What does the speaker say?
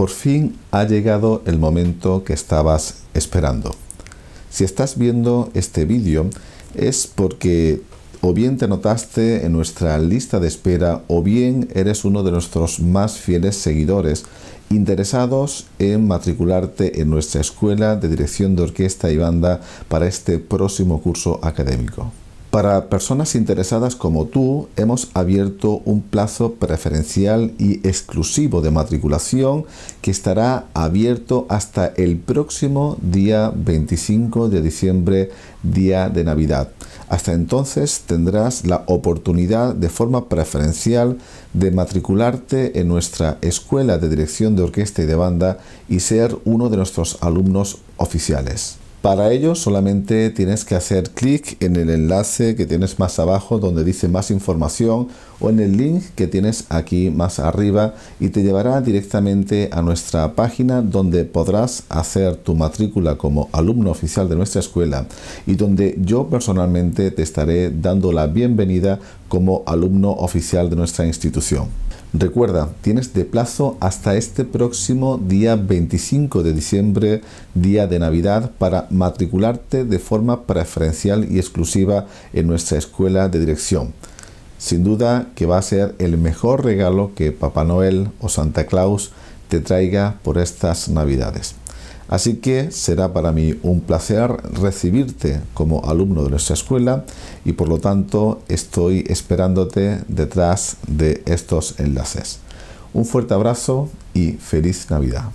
Por fin ha llegado el momento que estabas esperando. Si estás viendo este vídeo es porque o bien te notaste en nuestra lista de espera o bien eres uno de nuestros más fieles seguidores interesados en matricularte en nuestra escuela de dirección de orquesta y banda para este próximo curso académico. Para personas interesadas como tú, hemos abierto un plazo preferencial y exclusivo de matriculación que estará abierto hasta el próximo día 25 de diciembre, día de Navidad. Hasta entonces tendrás la oportunidad de forma preferencial de matricularte en nuestra Escuela de Dirección de Orquesta y de Banda y ser uno de nuestros alumnos oficiales. Para ello solamente tienes que hacer clic en el enlace que tienes más abajo donde dice más información o en el link que tienes aquí más arriba y te llevará directamente a nuestra página donde podrás hacer tu matrícula como alumno oficial de nuestra escuela y donde yo personalmente te estaré dando la bienvenida como alumno oficial de nuestra institución. Recuerda, tienes de plazo hasta este próximo día 25 de diciembre, día de Navidad, para matricularte de forma preferencial y exclusiva en nuestra escuela de dirección. Sin duda que va a ser el mejor regalo que Papá Noel o Santa Claus te traiga por estas Navidades. Así que será para mí un placer recibirte como alumno de nuestra escuela y por lo tanto estoy esperándote detrás de estos enlaces. Un fuerte abrazo y feliz Navidad.